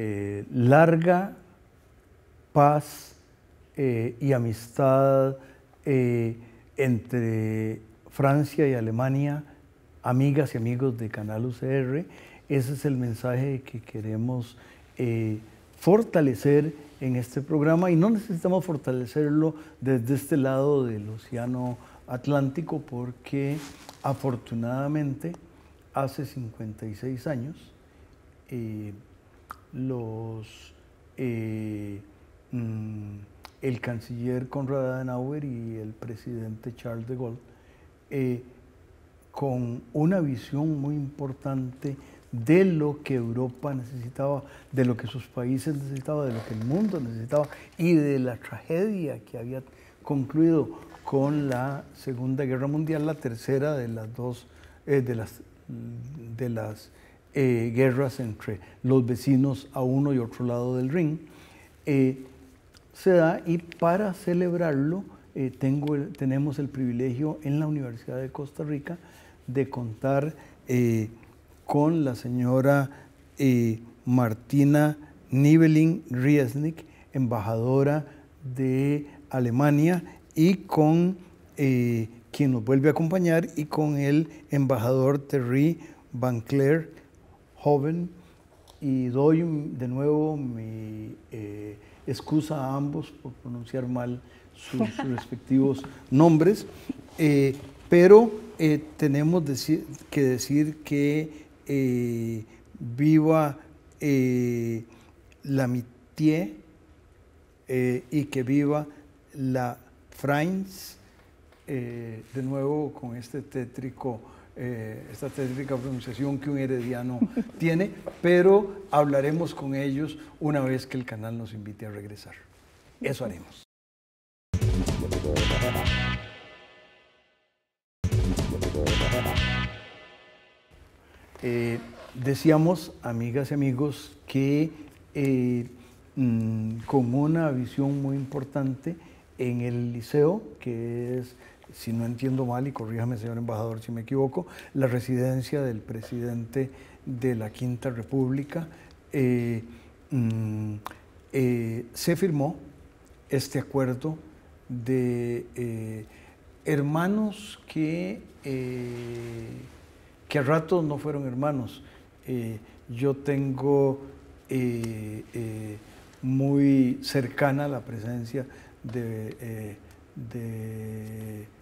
Eh, larga paz eh, y amistad eh, entre Francia y Alemania, amigas y amigos de Canal UCR. Ese es el mensaje que queremos eh, fortalecer en este programa y no necesitamos fortalecerlo desde este lado del Océano Atlántico porque afortunadamente hace 56 años los mm, el canciller Conrad Adenauer y el presidente Charles de Gaulle, eh, con una visión muy importante de lo que Europa necesitaba, de lo que sus países necesitaban, de lo que el mundo necesitaba y de la tragedia que había concluido con la Segunda Guerra Mundial, la tercera de las dos, eh, de las, de las eh, guerras entre los vecinos a uno y otro lado del ring se da y para celebrarlo eh, tengo tenemos el privilegio en la Universidad de Costa Rica de contar eh, con la señora eh, Martina Nibeling Riesnik, embajadora de Alemania, y con quien nos vuelve a acompañar, y con el embajador Terry Van joven, y doy de nuevo mi excusa a ambos por pronunciar mal sus, respectivos nombres, eh, pero eh, tenemos que decir que eh, viva la Mitié y que viva la Frains, de nuevo con este tétrico. Eh, esta técnica pronunciación que un herediano tiene, pero hablaremos con ellos una vez que el canal nos invite a regresar. Eso haremos. Eh, decíamos, amigas y amigos, que eh, mm, con una visión muy importante en el liceo, que es si no entiendo mal, y corríjame señor embajador si me equivoco, la residencia del presidente de la Quinta República, eh, mm, eh, se firmó este acuerdo de eh, hermanos que, que a ratos no fueron hermanos. yo tengo muy cercana la presencia de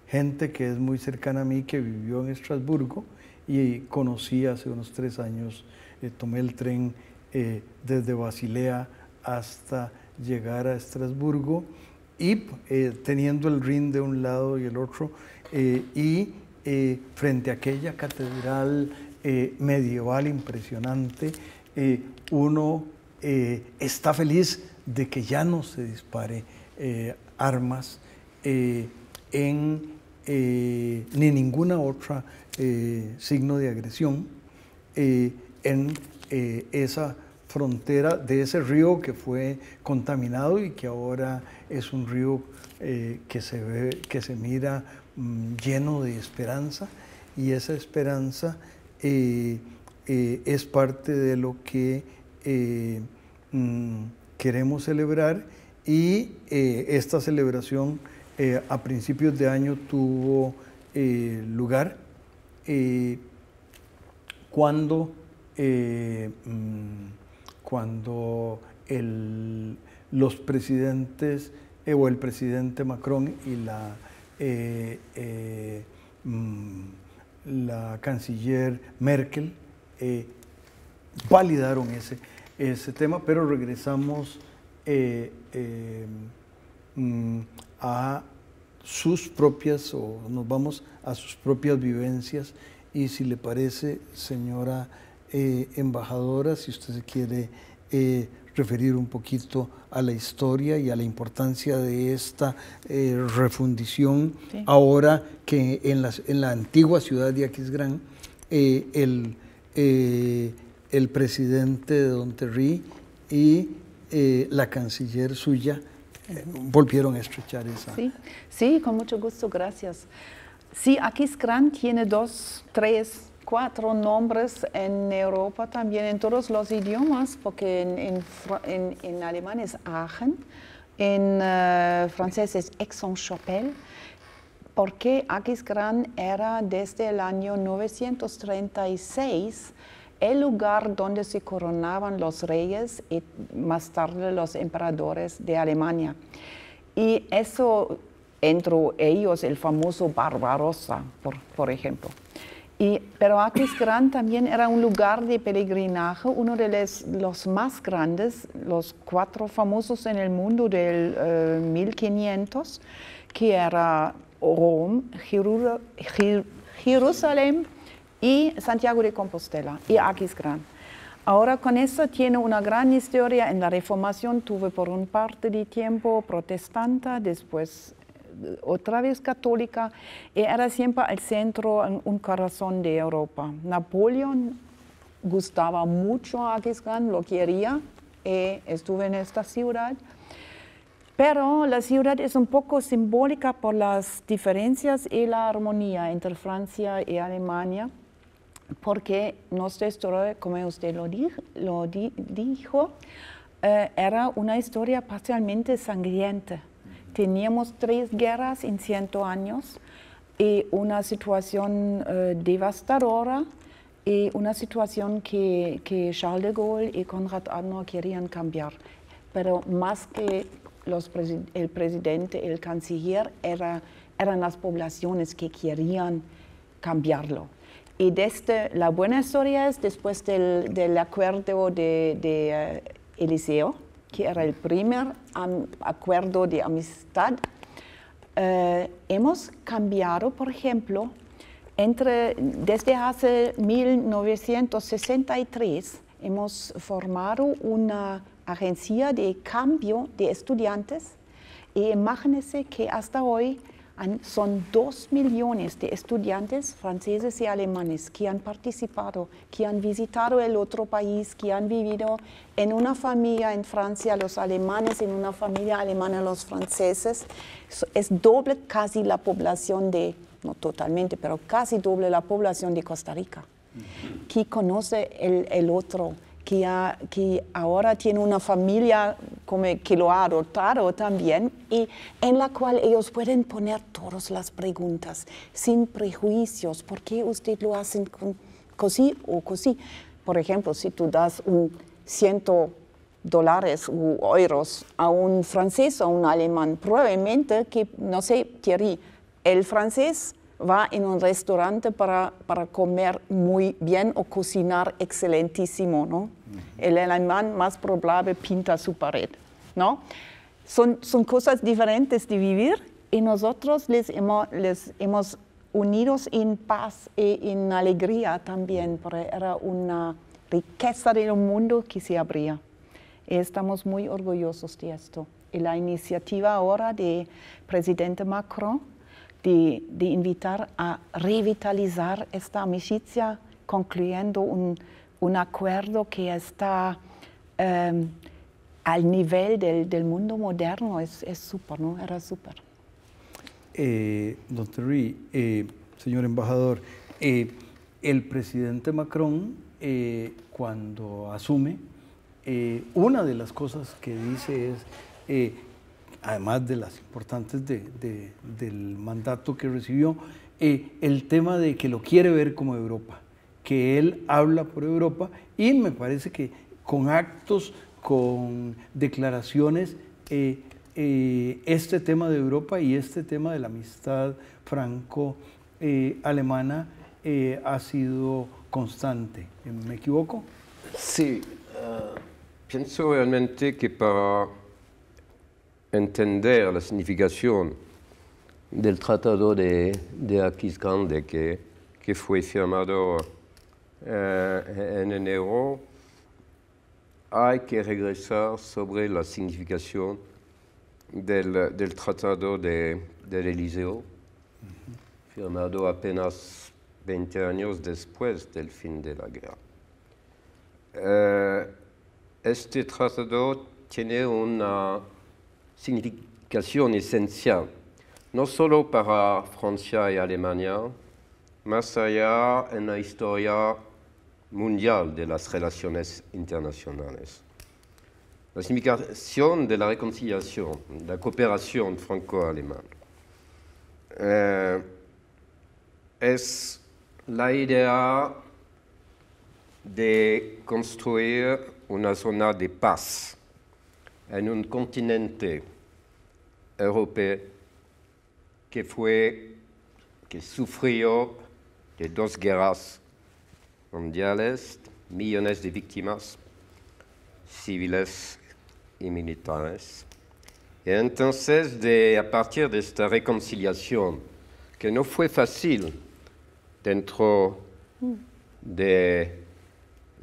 gente que es muy cercana a mí, que vivió en Estrasburgo y conocí hace unos tres años, eh, tomé el tren eh, desde Basilea hasta llegar a Estrasburgo y eh, teniendo el Rin de un lado y el otro y frente a aquella catedral medieval impresionante, uno está feliz de que ya no se dispare armas en eh, ni ninguna otra eh, signo de agresión eh, en esa frontera de ese río que fue contaminado y que ahora es un río que, se ve, que se mira mm, lleno de esperanza y esa esperanza es parte de lo que mm, queremos celebrar y esta celebración eh, a principios de año tuvo eh, lugar eh, cuando, mm, cuando los presidentes o el presidente Macron y la, mm, la canciller Merkel validaron ese, ese tema, pero regresamos mm, a sus propias, o nos vamos a sus propias vivencias. Y si le parece, señora eh, embajadora, si usted se quiere eh, referir un poquito a la historia y a la importancia de esta eh, refundición, ahora que en, la antigua ciudad de Aquisgrán, el, el presidente de Don Terry y la canciller suya, volvieron a estrechar esa. Sí, sí, con mucho gusto, gracias. Sí, Aquisgrán tiene dos, tres, cuatro nombres en Europa también, en todos los idiomas, porque en, en, en, alemán es Aachen, en eh, francés es Aix-en-Chapelle, porque Aquisgrán era desde el año 936 el lugar donde se coronaban los reyes y más tarde los emperadores de Alemania. Y eso, entre ellos, el famoso Barbarossa, por, ejemplo. Y, pero Gran también era un lugar de peregrinaje, uno de los más grandes, los cuatro famosos en el mundo del 1500, eh, que era Roma, Jerusalén, y Santiago de Compostela y Aquisgrán. Ahora con eso tiene una gran historia en la Reformación, tuve por un parte de tiempo protestante, después eh, otra vez católica, y era siempre el centro, un corazón de Europa. Napoleón gustaba mucho a Aquisgrán, lo quería, y estuve en esta ciudad. Pero la ciudad es un poco simbólica por las diferencias y la armonía entre Francia y Alemania porque nuestra historia, como usted lo, dijo, lo eh, era una historia parcialmente sangrienta. Teníamos tres guerras en 100 años y una situación eh, devastadora y una situación que, Charles de Gaulle y Conrad Adenauer querían cambiar. Pero más que el presidente, el canciller, eran las poblaciones que querían cambiarlo. Y desde este, la buena historia es después del, acuerdo de, eh, Eliseo, que era el primer acuerdo de amistad, eh, hemos cambiado, por ejemplo, entre, desde hace 1963 hemos formado una agencia de cambio de estudiantes y imagínense que hasta hoy son dos millones de estudiantes franceses y alemanes que han participado, que han visitado el otro país, que han vivido en una familia en Francia los alemanes, en una familia alemana los franceses. Es doble casi la población de, no totalmente, pero casi doble la población de Costa Rica, que conoce el, el otro Ah, que, ahora tiene una familia como que lo ha adoptado también y en la cual ellos pueden poner todas las preguntas sin prejuicios. ¿Por qué usted lo hace con o así? Por ejemplo, si tú das un ciento dólares u euros a un francés o a un alemán, probablemente que, no sé, Thierry, el francés va en un restaurante para, para comer muy bien o cocinar excelentísimo, ¿no? El alemán más probable pinta su pared, ¿no? Son, son cosas diferentes de vivir y nosotros les hemos, les hemos unidos en paz y en alegría también, porque era una riqueza del mundo que se abría. Estamos muy orgullosos de esto. Y la iniciativa ahora de presidente Macron, de, invitar a revitalizar esta amistad concluyendo un, un acuerdo que está em, al nivel del, del, mundo moderno. Es, es súper, ¿no? Era súper. Doctor eh, don eh, señor embajador, eh, el presidente Macron, cuando asume, una de las cosas que dice es además de las importantes del mandato que recibió, eh, el tema de que lo quiere ver como Europa, que él habla por Europa y me parece que con actos, con declaraciones, eh, eh, este tema de Europa y este tema de la amistad franco-alemana ha sido constante. ¿Me equivoco? Sí, pienso realmente que para entender la signification del tratado de, de Aquis Grande que, que fue firmado eh, en enero, hay que regresar sobre la significación del, del tratado de, del Eliseo, firmado apenas 20 años después del fin de la guerra. Ce eh, este tratado tiene una signification essentielle, non solo para Francia et Alemania, mais aussi la histoire mondiale las relations internationales. La signification de la réconciliation, de la coopération franco-allemande. est eh, es la de construire une zone de paix, en un continent européen qui a que sufrió de deux guerres mondiales, millions de victimes, civiles et militaires. Et entonces, à partir de cette reconciliación, que no fue fácil dentro mm. de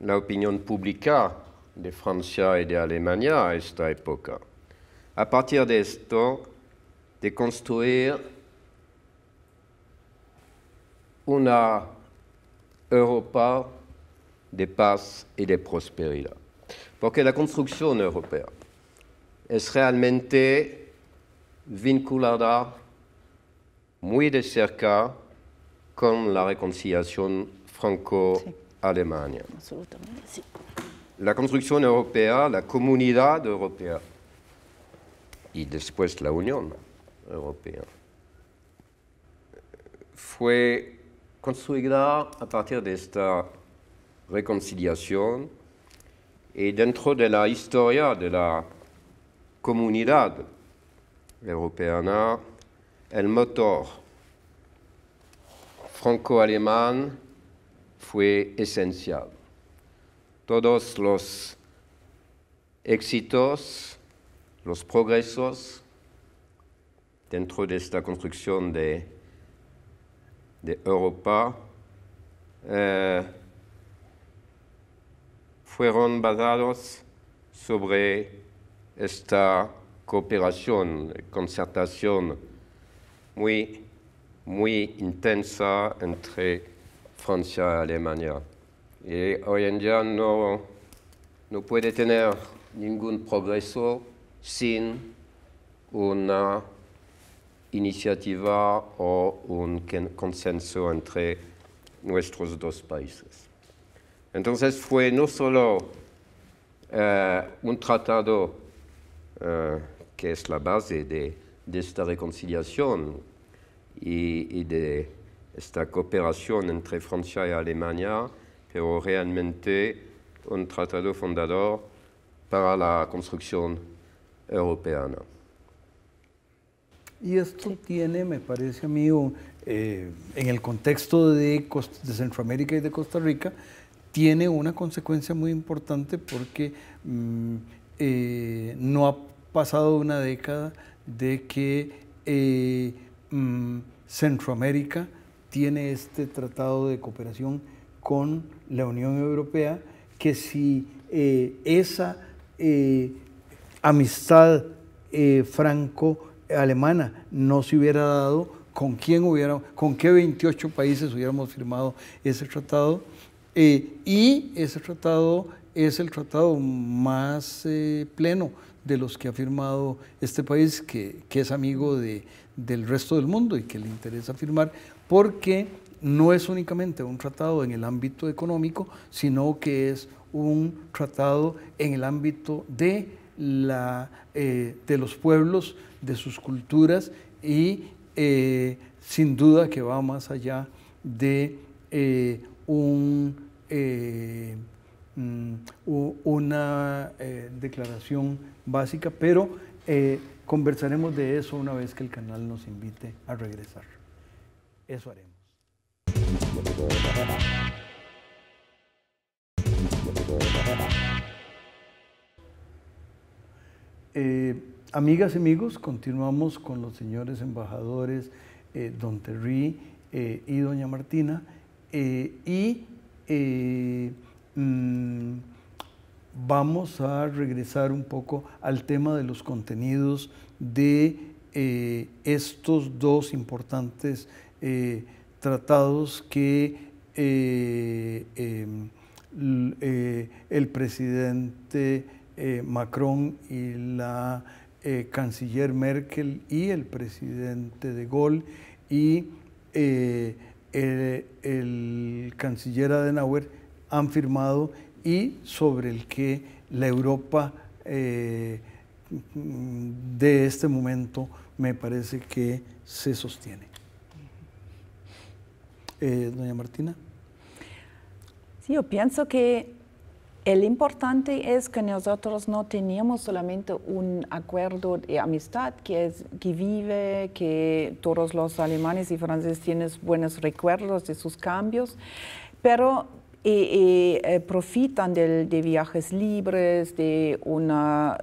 la opinión pública, de Francia et de Alemania à cette époque. À partir de esto, de construire une Europa de paix et de prosperidad. que la construction européenne es realmente vinculada muy de cerca con la réconciliation franco-alemana la construction européenne, la communauté européenne et después la union européenne. été construite à partir de cette réconciliation. Et dentro de la historia de la communauté européenne, el moteur franco allemand fut essentiel. todos los éxitos, los progresos dentro de esta construcción de, Europa eh, fueron basados sobre esta cooperación, concertación muy, muy intensa entre Francia y Alemania. Et aujourd'hui, en ne no, no puede tener ningún progreso sin una iniciativa un consenso entre nuestros dos países. Entonces fue no solo eh, un tratado qui eh, que es la base de, cette esta reconciliación y de esta cooperación entre Francia y Alemania, pero realmente un tratado fundador para la construcción europea. Y esto tiene, me parece a mí, eh, en el contexto de, Centroamérica y de Costa Rica, tiene una consecuencia muy importante porque mm, eh, no ha pasado una década de que eh, mm, Centroamérica tiene este tratado de cooperación con la Unión Europea que si eh, esa eh, amistad eh, franco-alemana no se hubiera dado, ¿con quién hubiera, con qué 28 países hubiéramos firmado ese tratado? y ese tratado es el tratado más pleno de los que ha firmado este país, que, es amigo de, del resto del mundo y que le interesa firmar, porque no es únicamente un tratado en el ámbito económico, sino que es un tratado en el ámbito de, la, eh, de los pueblos, de sus culturas y eh, sin duda que va más allá de eh, mm, una declaración básica, pero conversaremos de eso una vez que el canal nos invite a regresar. Eso haremos. Eh, amigas y amigos, continuamos con los señores embajadores eh, Don Terry eh, y Doña Martina. y mm, vamos a regresar un poco al tema de los contenidos de estos dos importantes tratados que em, el presidente eh, Macron y la eh, canciller Merkel y el presidente de Gaulle y eh, el, el, canciller Adenauer han firmado y sobre el que la Europa de este momento me parece que se sostiene. doña Martina. Sí, yo pienso que el importante es que nosotros no teníamos solamente un acuerdo de amistad que, es, que vive, que todos los alemanes y franceses tienen buenos recuerdos de sus cambios, pero eh, eh, eh, profitan de, viajes libres, de una,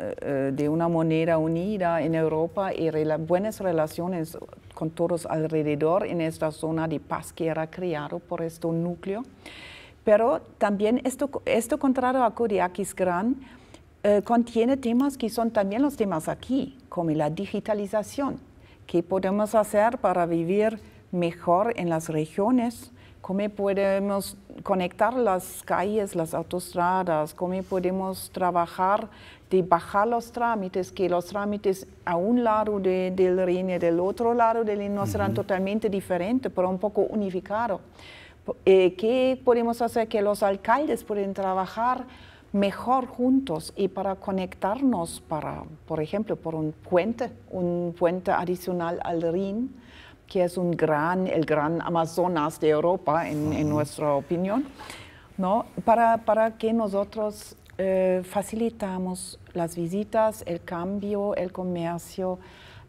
de una moneda unida en Europa y buenas relaciones con todos alrededor en esta zona de paz que era creado por este núcleo. Pero también esto, esto contrario a Kodiakis Gran, eh, contiene temas que son también los temas aquí, como la digitalización. ¿Qué podemos hacer para vivir mejor en las regiones? ¿Cómo podemos conectar las calles, las autostradas? ¿Cómo podemos trabajar de bajar los trámites, que los trámites a un lado del del y del otro lado del RIN no serán totalmente diferentes, pero un poco unificados? Eh, ¿Qué podemos hacer que los alcaldes pueden trabajar mejor juntos y para conectarnos, para, por ejemplo, por un puente, un puente adicional al Rin, que es un gran, el gran Amazonas de Europa, en, nuestra opinión, para, que nosotros eh, facilitamos las visitas, el cambio, el comercio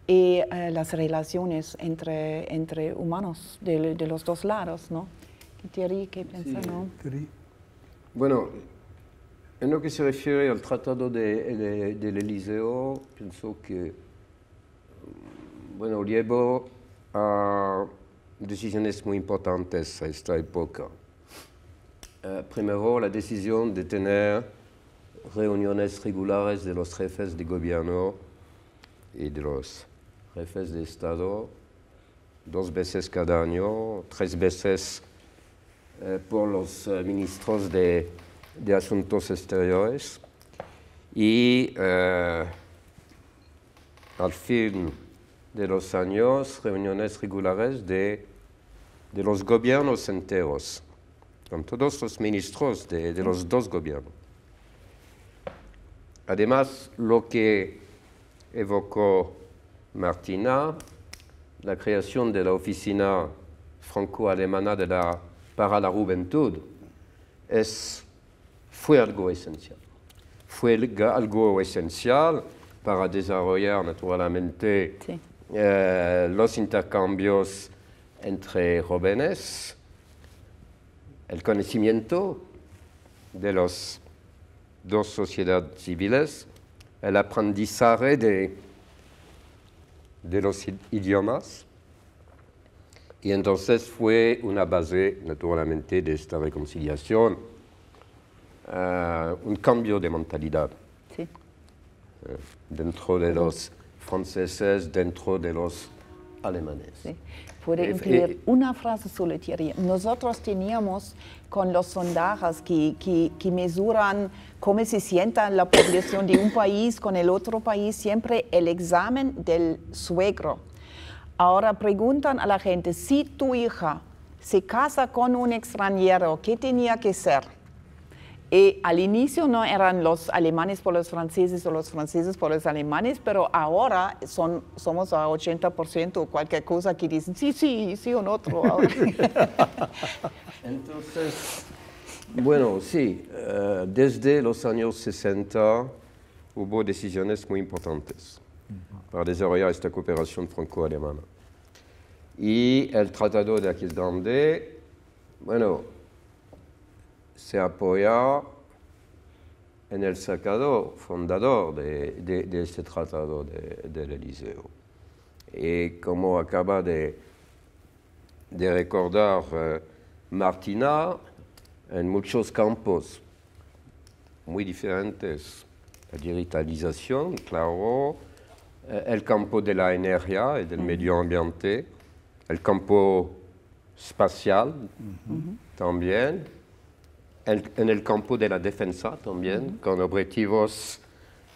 y eh, las relaciones entre, humanos de, los dos lados. Thierry que piensa, sí. ¿no? Bueno, en lo que se refiere al Tratado de, de, del Eliseo, pienso que, bueno, llevo a decisiones muy importantes a esta época. Eh, primero, la decisión de tener reuniones regulares de los jefes de gobierno y de los jefes de Estado, dos veces cada año, tres veces Eh, por los eh, ministros de, Asuntos Exteriores. Y eh, al fin de los años, reuniones regulares de, los gobiernos enteros, con todos los ministros de, de los dos gobiernos. Además, lo que evocó Martina, la creación de la Oficina Franco-Alemana de la para la juventud es, fue algo esencial. Fue algo esencial para desarrollar naturalmente sí. eh, los intercambios entre jóvenes, el conocimiento de las dos sociedades civiles, el aprendizaje de, de los idiomas, Y entonces fue una base, naturalmente, de esta reconciliación, eh, un cambio de mentalidad eh, dentro de los franceses, dentro de los alemanes. Sí. incluir eh, una frase sobre Nosotros teníamos con los sondajes que, que, que mesuran cómo se sienta la población de un país con el otro país siempre el examen del suegro Ahora preguntan a la gente, si tu hija se casa con un extranjero, ¿qué tenía que ser? Y eh, al inicio no eran los alemanes por los franceses o los franceses por los alemanes, pero ahora son, somos a 80% o cualquier cosa que dicen, sí, sí, sí, un otro. Entonces, bueno, sí, eh, desde los años 60 hubo decisiones muy importantes para desarrollar esta cooperación franco-alemana. Et le Tratado de Aquisdamde, bueno, se apoya en el sacado, fondateur de, de, de este Tratado del de, Eliseo. et comme acaba de, recordar eh, Martina, en muchos campos muy diferentes, la digitalización, claro, eh, el campo de la energía et del medio ambiente, el campo espacial también, en, el campo de la defensa también, con objetivos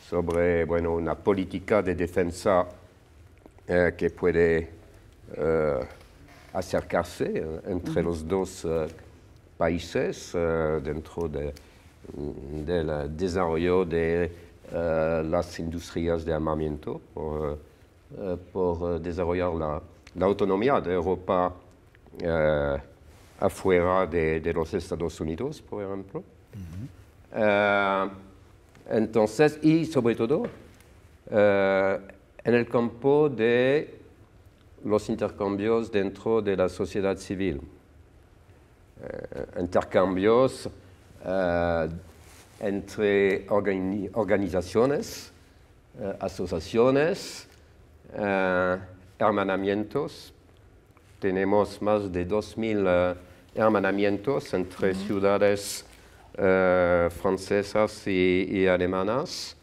sobre bueno, una política de defensa eh, que puede eh, acercarse eh, entre los dos países dentro mm, del de, desarrollo de las industrias de armamiento por, por desarrollar la la autonomía de Europa eh, afuera de, los Estados Unidos, por ejemplo. Eh, entonces, y sobre todo, eh, en el campo de los intercambios dentro de la sociedad civil. intercambios entre organizaciones, asociaciones, hermanamientos. Tenemos más de 2.000 eh, hermanamientos entre ciudades eh, francesas y, alemanas.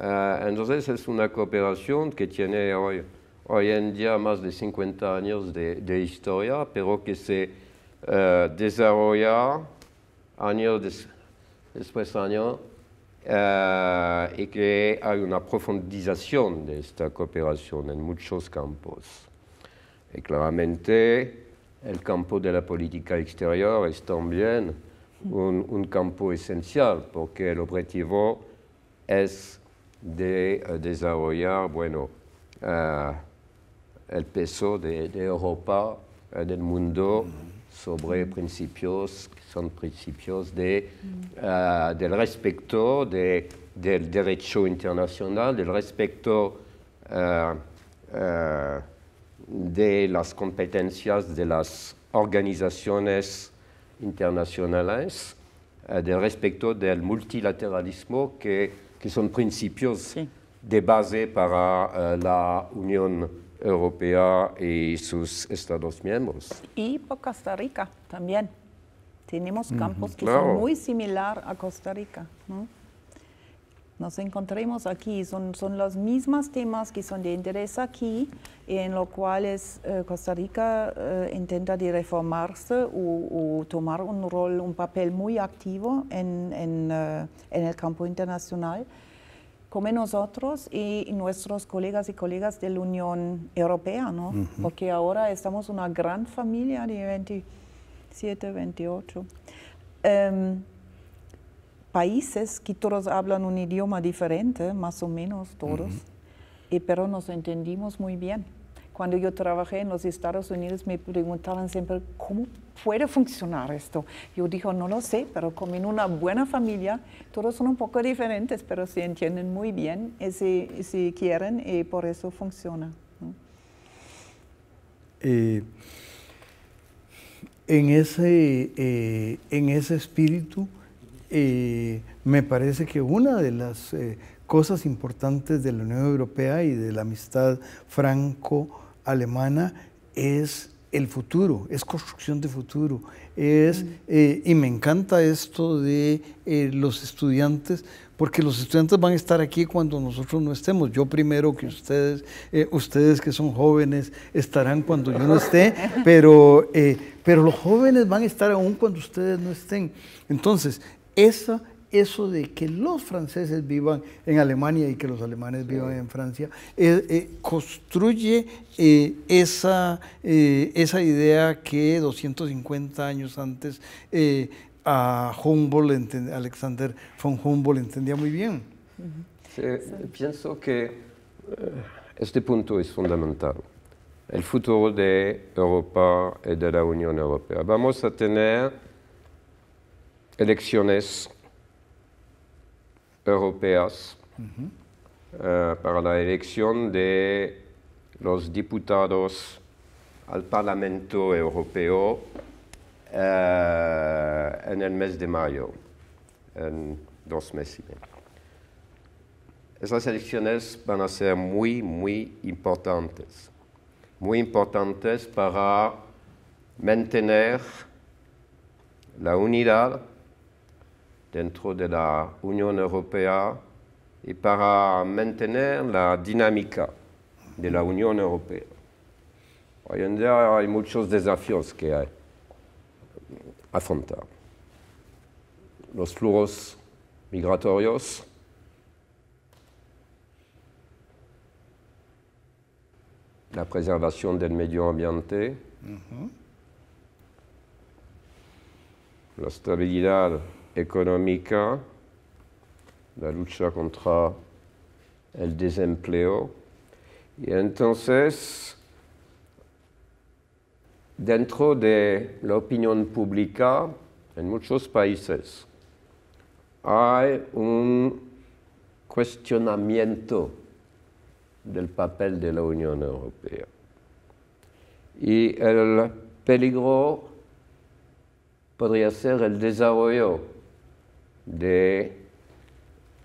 Eh, entonces es una cooperación que tiene hoy, en día más de 50 años de, historia, pero que se desarrolla año después año eh, y que hay una profundización de esta cooperación en muchos campos. Y claramente el campo de la política exterior es también un, campo esencial porque el objetivo es de eh, desarrollar bueno, eh, el peso de, Europa del mundo. sobre principios, son principios de, des mm. uh, del respeto de, del derecho internacional, del respeto eh, eh, de las competencias de las organizaciones internacionales, eh, del respeto del multilateralismo, que, que son principios de base para la Unión Europea y sus Estados miembros. Y por Costa Rica también. Tenemos campos que son muy similar a Costa Rica. ¿no? Nos encontramos aquí, son, son los mismos temas que son de interés aquí, en los cuales eh, Costa Rica eh, intenta de reformarse o, tomar un rol, un papel muy activo en, en eh, el campo internacional como nosotros y nuestros colegas y colegas de la Unión Europea, ¿no? Porque ahora estamos una gran familia de 27, 28 em, países que todos hablan un idioma diferente, más o menos todos, y, pero nos entendimos muy bien. Cuando yo trabajé en los Estados Unidos me preguntaban siempre, ¿cómo puede funcionar esto? Yo digo, no lo sé, pero como en una buena familia, todos son un poco diferentes, pero se entienden muy bien y si quieren y eh, por eso funciona. Eh, en, ese, eh, en ese espíritu, me parece que una de las cosas importantes de la Unión Europea y de la amistad franco alemana es el futuro, es construcción de futuro, es, mm. eh, y me encanta esto de eh, los estudiantes, porque los estudiantes van a estar aquí cuando nosotros no estemos. Yo primero que ustedes, eh, ustedes que son jóvenes estarán cuando yo no esté, pero, pero los jóvenes van a estar aún cuando ustedes no estén. Entonces, esa eso de que los franceses vivan en Alemania y que los alemanes vivan en Francia, eh, eh, construye eh, esa, esa idea que 250 años antes a Humboldt, Alexander von Humboldt entendía muy bien. pienso que este punto es fundamental. El futuro de Europa y de la Unión Europea. Vamos a tener elecciones européas mhm. eh, para la elección de los diputados al Parlamento Europeo eh, en el mes de mayo, en dos meses. Esas elecciones van a ser muy, muy importantes, muy importantes para mantener la unidad dentro de la Union Europea et para maintenir la dynamique de la Union Europea. Hoy en día hay muchos desafíos que hay afrontar. Los flujos migratorios, la préservation del medio ambiente, la stabilité economica, la lucha contra el desempleo. Y entonces, dentro de la opinión pública, en muchos países, a un questionnement del papel de la Unión Europea. Y el peligro podría ser el desarrollo de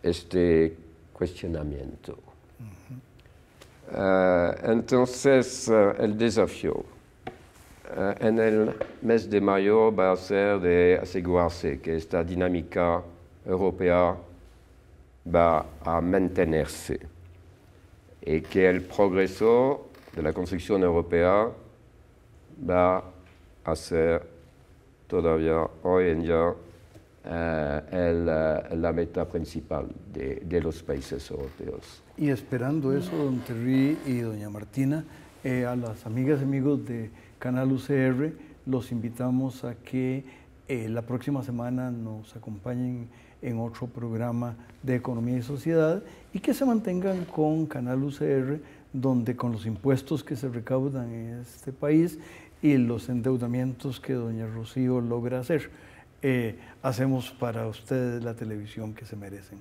este cuestionamiento. Uh le défi entonces, uh, el desafío uh, en el mes de mayo va a ser de asegurarse que esta dinámica europea va a mantenerse y que el progreso de la construcción europea va a ser todavía hoy en día Eh, eh, la meta principal de, los países europeos. Y esperando eso, don Terry y doña Martina, eh, a las amigas y amigos de Canal UCR, los invitamos a que la próxima semana nos acompañen en otro programa de Economía y Sociedad y que se mantengan con Canal UCR, donde con los impuestos que se recaudan en este país y los endeudamientos que doña Rocío logra hacer eh, hacemos para ustedes la televisión que se merecen.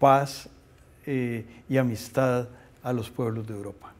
Paz eh, y amistad a los pueblos de Europa.